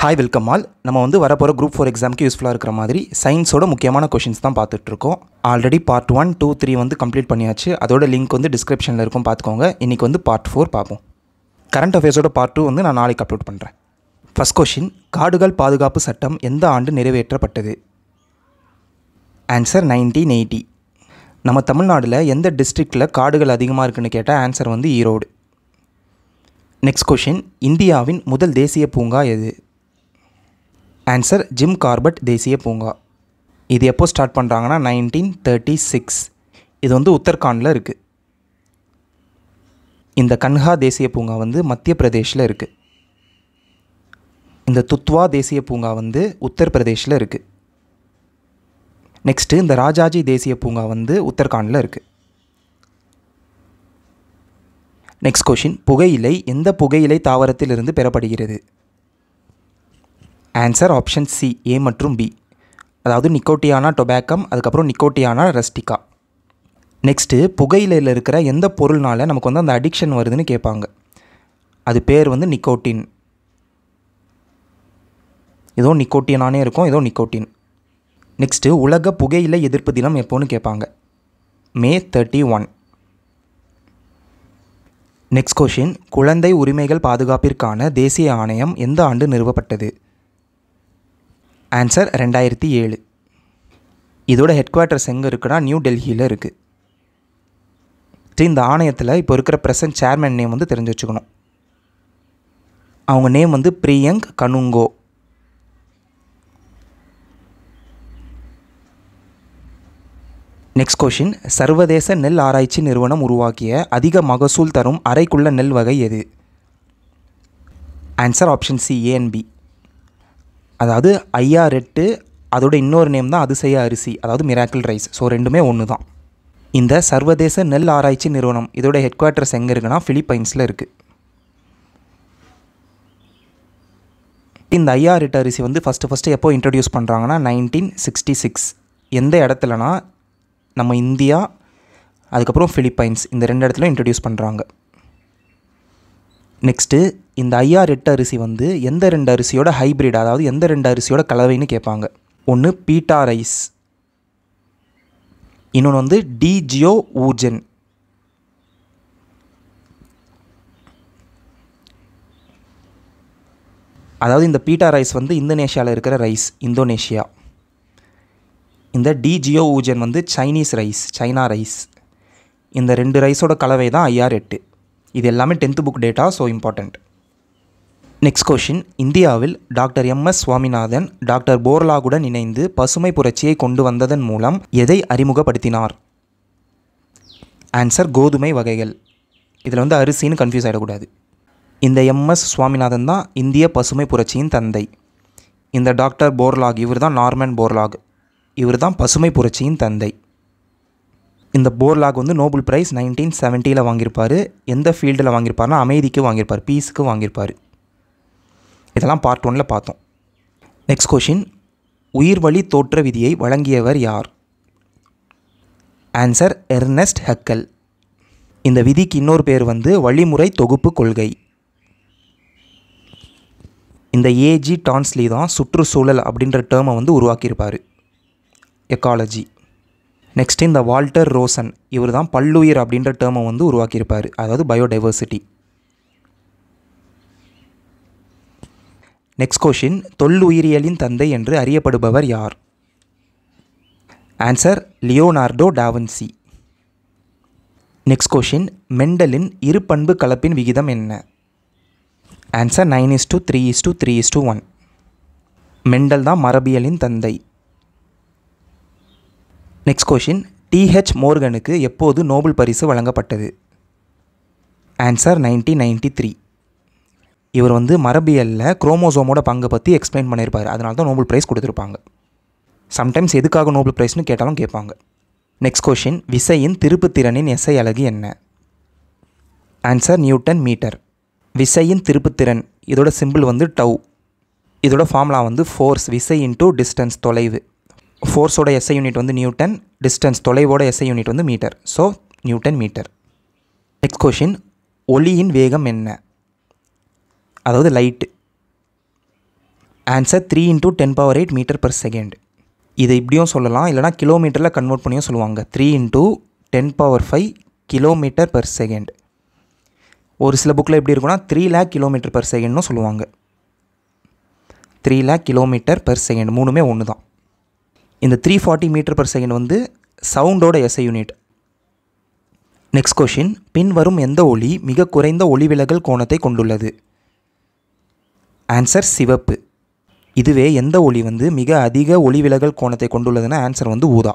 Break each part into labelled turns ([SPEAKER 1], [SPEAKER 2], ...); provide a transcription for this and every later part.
[SPEAKER 1] hi welcome all நம்ம வந்து வரப்போகிற குரூப் ஃபோர் எக்ஸாமுக்கு யூஸ்ஃபுல்லாக இருக்கிற மாதிரி சயின்ஸோட முக்கியமான கொஷின்ஸ் தான் பார்த்துட்ருக்கோம் already part one two three வந்து கம்ப்ளீட் பண்ணியாச்சு அதோட லிங்க் வந்து டிஸ்கிரிப்ஷனில் இருக்கும் பார்த்துக்கோங்க இன்றைக்கி வந்து பார்ட் ஃபோர் பார்ப்போம் கரண்ட் அஃபேர்ஸோட பார்ட் டூ வந்து நான் நாளைக்கு அப்லோட் பண்ணுறேன் ஃபஸ்ட் கொஷின் காடுகள் பாதுகாப்பு சட்டம் எந்த ஆண்டு நிறைவேற்றப்பட்டது ஆன்சர் நைன்டீன் எயிட்டி நம்ம தமிழ்நாட்டில் எந்த டிஸ்ட்ரிக்டில் காடுகள் அதிகமாக இருக்குன்னு கேட்டால் ஆன்சர் வந்து ஈரோடு நெக்ஸ்ட் கொஷின் இந்தியாவின் முதல் தேசிய பூங்கா எது ஆன்சர் ஜிம் கார்பட் தேசிய பூங்கா இது எப்போ ஸ்டார்ட் பண்ணுறாங்கன்னா நைன்டீன் தேர்ட்டி சிக்ஸ் இது வந்து உத்தரகாண்டில் இருக்குது இந்த கன்ஹா தேசிய பூங்கா வந்து மத்திய பிரதேஷில் இருக்குது இந்த துத்வா தேசிய பூங்கா வந்து உத்தரப்பிரதேஷில் இருக்குது நெக்ஸ்ட்டு இந்த ராஜாஜி தேசிய பூங்கா வந்து உத்தரகாண்டில் இருக்குது நெக்ஸ்ட் கொஷின் புகையிலை எந்த புகையிலை தாவரத்திலிருந்து பெறப்படுகிறது ஆன்சர் ஆப்ஷன் சி ஏ மற்றும் பி அதாவது நிக்கோட்டியானா டொபேக்கம் அதுக்கப்புறம் நிக்கோட்டியானா ரஸ்டிகா நெக்ஸ்ட்டு புகையிலையில் இருக்கிற எந்த பொருள்னால் நமக்கு வந்து அந்த அடிக்ஷன் வருதுன்னு கேட்பாங்க அது பேர் வந்து நிக்கோட்டின் ஏதோ நிக்கோட்டியனானே இருக்கும் ஏதோ நிக்கோட்டின் நெக்ஸ்ட்டு உலக புகையிலை எதிர்ப்பு தினம் எப்போன்னு கேட்பாங்க May thirty one next question குழந்தை உரிமைகள் பாதுகாப்பிற்கான தேசிய ஆணையம் எந்த ஆண்டு நிறுவப்பட்டது ஆன்சர் ரெண்டாயிரத்தி ஏழு இதோட ஹெட் குவார்ட்டர்ஸ் எங்கே இருக்குன்னா நியூ டெல்லியில் இருக்குது இந்த ஆணையத்தில் இப்போ இருக்கிற ப்ரெசன்ட் சேர்மேன் நேம் வந்து தெரிஞ்சு வச்சுக்கணும் அவங்க நேம் வந்து பிரியங்க் கனுங்கோ நெக்ஸ்ட் கொஷின் சர்வதேச நெல் ஆராய்ச்சி நிறுவனம் உருவாக்கிய அதிக மகசூல் தரும் அறைக்குள்ள நெல் வகை எது ஆன்சர் ஆப்ஷன் சி ஏஎன்பி அதாவது ஐயா ரெட்டு அதோட இன்னொரு நேம் தான் அதிசய அரிசி அதாவது மிராக்கிள் ரைஸ் ஸோ ரெண்டுமே ஒன்று தான் இந்த சர்வதேச நெல் ஆராய்ச்சி நிறுவனம் இதோட ஹெட் குவார்ட்டர்ஸ் எங்கே இருக்குன்னா ஃபிலிப்பைன்ஸில் இருக்குது இந்த ஐஆர் எட்டு அரிசி வந்து ஃபஸ்ட்டு ஃபஸ்ட்டு எப்போ இன்ட்ரடியூஸ் பண்ணுறாங்கன்னா நைன்டீன் சிக்ஸ்டி சிக்ஸ் எந்த இடத்துலனா நம்ம இந்தியா அதுக்கப்புறம் ஃபிலிப்பைன்ஸ் இந்த ரெண்டு இடத்துல இன்ட்ரடியூஸ் பண்ணுறாங்க நெக்ஸ்ட்டு இந்த ஐஆர் எட்டு அரிசி வந்து எந்த ரெண்டு அரிசியோட ஹைப்ரிட் அதாவது எந்த ரெண்டு அரிசியோட கலவைன்னு கேட்பாங்க ஒன்று பீட்டா ரைஸ் இன்னொன்று வந்து டிஜியோ ஊர்ஜன் அதாவது இந்த பீட்டா ரைஸ் வந்து இந்தோனேஷியாவில் இருக்கிற ரைஸ் இந்தோனேஷியா இந்த டிஜியோ ஊஜன் வந்து சைனீஸ் ரைஸ் சைனா ரைஸ் இந்த ரெண்டு ரைஸோட கலவை தான் ஐஆர் எட்டு இது எல்லாமே tenth book data so important next question இந்தியாவில் doctor M S Swaminathan doctor போர்லாகுடன் இணைந்து பசுமை புரட்சியை கொண்டு வந்ததன் மூலம் எதை அறிமுகப்படுத்தினார் ஆன்சர் கோதுமை வகைகள் இதில் வந்து அரிசின்னு கன்ஃபியூஸ் ஆகிடக்கூடாது இந்த எம்எஸ் சுவாமிநாதன் தான் இந்திய பசுமை புரட்சியின் தந்தை இந்த டாக்டர் போர்லாக் இவர் தான் நார்மன் போர்லாக் இவர் தான் பசுமை புரட்சியின் தந்தை இந்த போர்லாக் வந்து நோபல் ப்ரைஸ் நைன்டீன் செவன்ட்டியில் வாங்கியிருப்பார் எந்த ஃபீல்டில் வாங்கியிருப்பார்னா அமைதிக்கு வாங்கியிருப்பார் பீஸுக்கு வாங்கியிருப்பார் இதெல்லாம் பார்ட் ஒனில் பார்த்தோம் நெக்ஸ்ட் கொஷின் உயிர் வழி தோற்ற விதியை வழங்கியவர் யார் ஆன்சர் எர்னஸ்ட் ஹக்கல் இந்த விதிக்கு இன்னொரு பேர் வந்து வழிமுறை தொகுப்பு கொள்கை இந்த ஏஜி டான்ஸ்லி தான் சுற்றுச்சூழல் அப்படின்ற டேர்மை வந்து உருவாக்கியிருப்பார் எக்காலஜி நெக்ஸ்ட் இந்த வால்டர் ரோசன் இவர் தான் பல்லுயிர் அப்படின்ற டேர்மை வந்து உருவாக்கியிருப்பார் அதாவது பயோடைவர்சிட்டி நெக்ஸ்ட் கொஷின் தொல்லுயிரியலின் தந்தை என்று அறியப்படுபவர் யார் answer Leonardo da Vinci next question மெண்டலின் இரு பண்பு கலப்பின் விகிதம் என்ன answer nine is to three is to three is to one Mendel தான் மரபியலின் தந்தை நெக்ஸ்ட் கொஷின் டிஹெச் மோர்கனுக்கு எப்போது நோபல் பரிசு வழங்கப்பட்டது ஆன்சர் நைன்டீன் நைன்டி த்ரீ இவர் வந்து மரபியலில் குரோமோசோமோட பங்கை பற்றி எக்ஸ்பிளைன் பண்ணியிருப்பார் அதனால தான் நோபல் ப்ரைஸ் கொடுத்துருப்பாங்க சம்டைம்ஸ் எதுக்காக நோபல் ப்ரைஸ்னு கேட்டாலும் கேட்பாங்க நெக்ஸ்ட் கொஷின் விசையின் திருப்புத்திறனின் எஸ்ஐ அழகு என்ன ஆன்சர் நியூட்டன் மீட்டர் விசையின் திருப்புத்திறன் இதோட சிம்பிள் வந்து டவ் இதோட ஃபார்முலா வந்து ஃபோர்ஸ் விசை இன்டூ டிஸ்டன்ஸ் தொலைவு ஃபோர்ஸோட எஸ்ஐ யூனிட் வந்து நியூட்டன் டிஸ்டன்ஸ் தொலைவோட எஸ்ஐ யூனிட் வந்து metre so newton metre next question ஒளியின் வேகம் என்ன அதாவது light answer three into ten power eight metre per second இதை இப்படியும் சொல்லலாம் இல்லைனா கிலோமீட்டரில் கன்வெர்ட் பண்ணியும் சொல்லுவாங்க three into ten power five kilometre per second ஒரு சில புக்கில் எப்படி இருக்குன்னா த்ரீ லேக் கிலோமீட்டர் பர் செகண்ட்னு சொல்லுவாங்க three lakh kilometre per second மூணுமே ஒன்று தான் இந்த three forty metre per second வந்து சவுண்டோட எஸ்ஐ யூனிட் நெக்ஸ்ட் கொஷின் பின்வரும் எந்த ஒளி மிக குறைந்த ஒளிவிலகல் கோணத்தை கொண்டுள்ளது ஆன்சர் சிவப்பு இதுவே எந்த ஒளி வந்து மிக அதிக ஒளிவிலகல் கோணத்தை கொண்டுள்ளதுன்னு ஆன்சர் வந்து ஊதா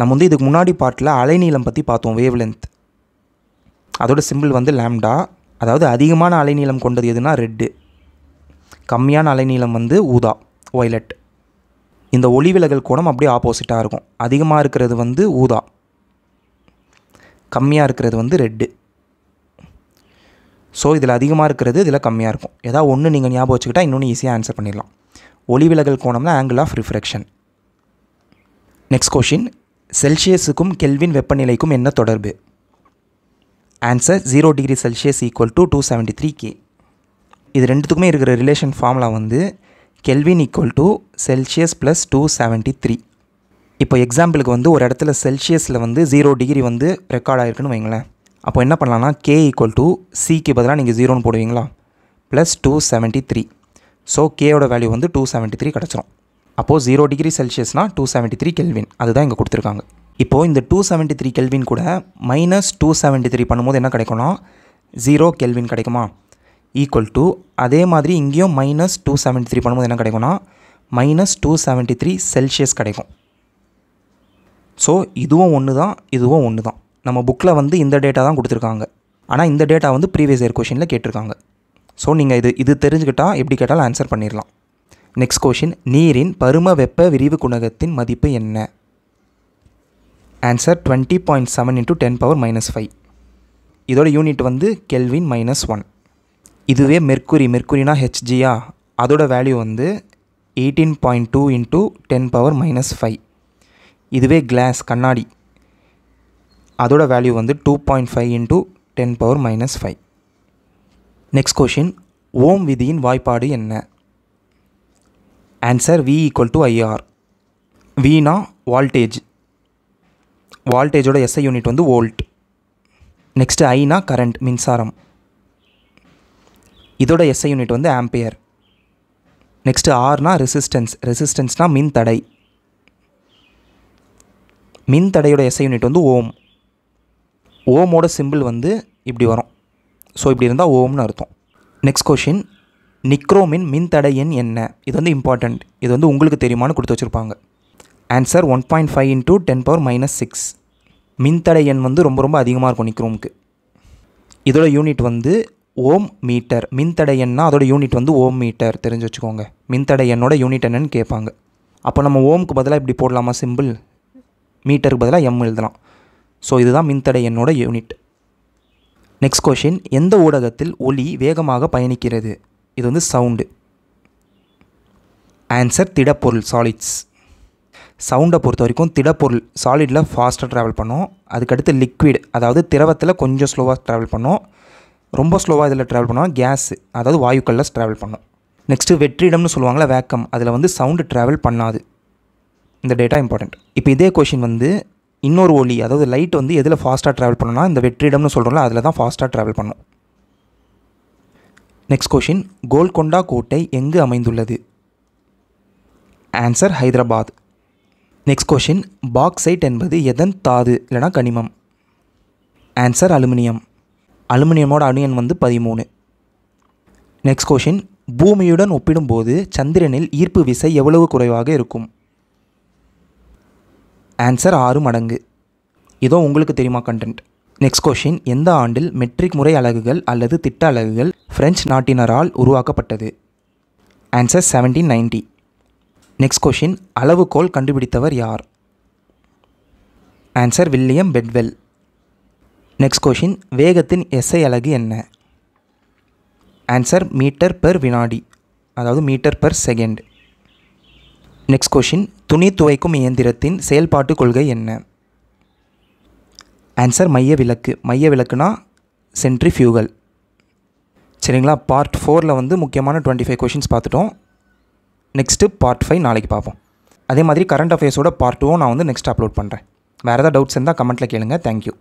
[SPEAKER 1] நம்ம வந்து இதுக்கு முன்னாடி பாட்டில் அலைநீளம் பற்றி பார்த்தோம் வேவ் லென்த் அதோட சிம்பிள் வந்து லேம்டா அதாவது அதிகமான அலைநீளம் கொண்டது எதுனா ரெட்டு கம்மியான அலைநீளம் வந்து ஊதா ஒய்லட் இந்த ஒளிவிலகல் கோணம் அப்படியே ஆப்போசிட்டாக இருக்கும் அதிகமாக இருக்கிறது வந்து ஊதா கம்மியாக இருக்கிறது வந்து ரெட்டு ஸோ இதில் அதிகமாக இருக்கிறது இதில் கம்மியாக இருக்கும் ஏதாவது ஒன்று நீங்கள் ஞாபகம் வச்சுக்கிட்டால் இன்னொன்று ஈஸியாக ஆன்சர் பண்ணிடலாம் ஒளிவிலகல் கோணம்னா angle of refraction next question செல்சியஸுக்கும் கெல்வின் வெப்பநிலைக்கும் என்ன தொடர்பு answer zero degree Celsius equal to two seventy three K இது ரெண்டுத்துக்குமே இருக்கிற ரிலேஷன் ஃபார்முலா வந்து kelvin equal to Celsius plus two seventy three இப்போ எக்ஸாம்பிளுக்கு வந்து ஒரு இடத்துல செல்சியஸில் வந்து ஜீரோ டிகிரி வந்து ரெக்கார்ட் ஆகிருக்குன்னு வைங்களேன் அப்போ என்ன பண்ணலாம்னா கே ஈக்குவல் டு சிக்கு பதிலாக நீங்கள் ஜீரோன்னு போடுவீங்களா plus two seventy three so கேயோட வேல்யூ வந்து டூ செவன்ட்டி த்ரீ கிடச்சிரும் அப்போது ஜீரோ டிகிரி செல்சியஸ்னால் டூ செவன்ட்டி த்ரீ கெல்வின் அதுதான் இங்கே கொடுத்துருக்காங்க இப்போது இந்த டூ செவன்ட்டி த்ரீ கெல்வின் கூட மைனஸ் டூ செவன்ட்டி த்ரீ பண்ணும்போது என்ன கிடைக்கும்னா ஜீரோ கெல்வின் கிடைக்குமா ஈக்குவல் டு அதே மாதிரி இங்கேயும் மைனஸ் டூ செவன்ட்டி த்ரீ பண்ணும்போது என்ன கிடைக்கும்னா minus two seventy three Celsius கிடைக்கும் ஸோ இதுவும் ஒன்று தான் இதுவும் ஒன்று தான் நம்ம புக்கில் வந்து இந்த டேட்டா தான் கொடுத்துருக்காங்க ஆனால் இந்த டேட்டா வந்து ப்ரீவியஸ் இயர் கொஷினில் கேட்டிருக்காங்க ஸோ நீங்கள் இது இது தெரிஞ்சுக்கிட்டால் எப்படி கேட்டாலும் ஆன்சர் பண்ணிடலாம் நெக்ஸ்ட் கொஷின் நீரின் பரும வெப்ப விரிவு குணகத்தின் மதிப்பு என்ன answer twenty point seven into ten power minus five இதோட யூனிட் வந்து கெல்வின் மைனஸ் ஒன் இதுவே மெர்க்குரி மெர்க்குரினா ஹெச்ஜியா அதோட வேல்யூ வந்து eighteen point two into ten power minus five இதுவே கிளாஸ் கண்ணாடி அதோட வேல்யூ வந்து two point five into ten power minus five next question ஓம் விதியின் வாய்ப்பாடு என்ன answer V equal to IR வினா வால்டேஜ் வால்டேஜோட எஸ்ஐ யூனிட் வந்து வோல்ட் நெக்ஸ்ட்டு ஐனா கரண்ட் மின்சாரம் இதோட எஸ்ஐ யூனிட் வந்து ஆம்பியர் நெக்ஸ்ட்டு ஆர்னால் ரெசிஸ்டன்ஸ் ரெசிஸ்டன்ஸ்னால் மின் தடை மின் தடையோட எஸ்ஐ யூனிட் வந்து ஓம் ஓமோட சிம்பிள் வந்து இப்படி வரும் ஸோ இப்படி இருந்தால் ஓம்னு அர்த்தம் நெக்ஸ்ட் கொஷின் நிக்ரோமின் மின் தடை எண் என்ன இது வந்து இம்பார்ட்டண்ட் இது வந்து உங்களுக்கு தெரியுமான்னு கொடுத்து வச்சுருப்பாங்க answer one point five into ten power minus six மின்தடை எண் வந்து ரொம்ப ரொம்ப அதிகமாக இருக்கும் நிக்ரோமுக்கு இதோட யூனிட் வந்து ஓம் மீட்டர் மின்தடை எண்ணா அதோட யூனிட் வந்து ஓம் மீட்டர் தெரிஞ்சு வச்சுக்கோங்க மின்தடை எண்ணோட யூனிட் என்னன்னு கேட்பாங்க அப்போ நம்ம ஓம்க்கு பதிலாக இப்படி போடலாமா சிம்பிள் மீட்டருக்கு பதிலாக எம் எழுதலாம் ஸோ இதுதான் மின்தடை எண்ணோட யூனிட் நெக்ஸ்ட் கொஷின் எந்த ஊடகத்தில் ஒலி வேகமாக பயணிக்கிறது இது வந்து சவுண்டு ஆன்சர் திடப்பொருள் சாலிட்ஸ் சவுண்டை பொறுத்த வரைக்கும் திடப்பொருள் சாலிடில் ஃபாஸ்ட்டாக ட்ராவல் பண்ணோம் அதுக்கடுத்து லிக்விட் அதாவது திரவத்தில் கொஞ்சம் ஸ்லோவாக ட்ராவல் பண்ணோம் ரொம்ப ஸ்லோவாக இதில் ட்ராவல் பண்ணால் கேஸு அதாவது வாயுக்கள்லாம் ட்ராவல் பண்ணும் நெக்ஸ்ட்டு வெற்றிடம்னு சொல்லுவாங்களே வேக்கம் அதில் வந்து சவுண்டு ட்ராவல் பண்ணாது இந்த டேட்டா இம்பார்ட்டண்ட் இப்போ இதே கொஷின் வந்து இன்னொரு ஒலி அதாவது லைட் வந்து எதில் ஃபாஸ்ட்டாக ட்ராவல் பண்ணணும்னா இந்த வெற்றிடம்னு சொல்கிறோம்ல அதில் தான் ஃபாஸ்ட்டாக ட்ராவல் பண்ணும் நெக்ஸ்ட் கொஷின் கோல்கொண்டா கோட்டை எங்கு அமைந்துள்ளது answer Hyderabad next question bauxite என்பது எதன் தாது இல்லைனா கனிமம் ஆன்சர் அலுமினியம் அலுமினியமோட அணியன் வந்து பதிமூணு நெக்ஸ்ட் கொஷின் பூமியுடன் ஒப்பிடும்போது சந்திரனில் ஈர்ப்பு விசை எவ்வளவு குறைவாக இருக்கும் ஆன்சர் ஆறு மடங்கு இதோ உங்களுக்கு தெரியுமா கண்டென்ட் நெக்ஸ்ட் கொஷின் எந்த ஆண்டில் மெட்ரிக் முறை அலகுகள் அல்லது திட்ட அலகுகள் பிரெஞ்சு நாட்டினரால் உருவாக்கப்பட்டது answer seventeen ninety next question அளவுகோல் கண்டுபிடித்தவர் யார் answer William Bedwell next question வேகத்தின் எஸ்ஐ அலகு என்ன ஆன்சர் மீட்டர் பெர் வினாடி அதாவது metre per second next question துணி துவைக்கும் இயந்திரத்தின் செயல்பாட்டு கொள்கை என்ன ஆன்சர் மைய விளக்கு மைய விளக்குனா ஃபியூகல் சரிங்களா பார்ட் ஃபோரில் வந்து முக்கியமான டுவெண்ட்டி ஃபைவ் கொஷின்ஸ் பார்த்துட்டோம் நெக்ஸ்ட்டு பார்ட் ஃபைவ் நாளைக்கு பார்ப்போம் அதே மாதிரி கரண்ட் அஃபேர்ஸோட பார்ட் டூவும் நான் வந்து நெக்ஸ்ட் அப்லோட் பண்ணுறேன் வேறு ஏதாவது டவுட்ஸ் இருந்தால் கமெண்ட்டில் கேளுங்கள் தேங்க்யூ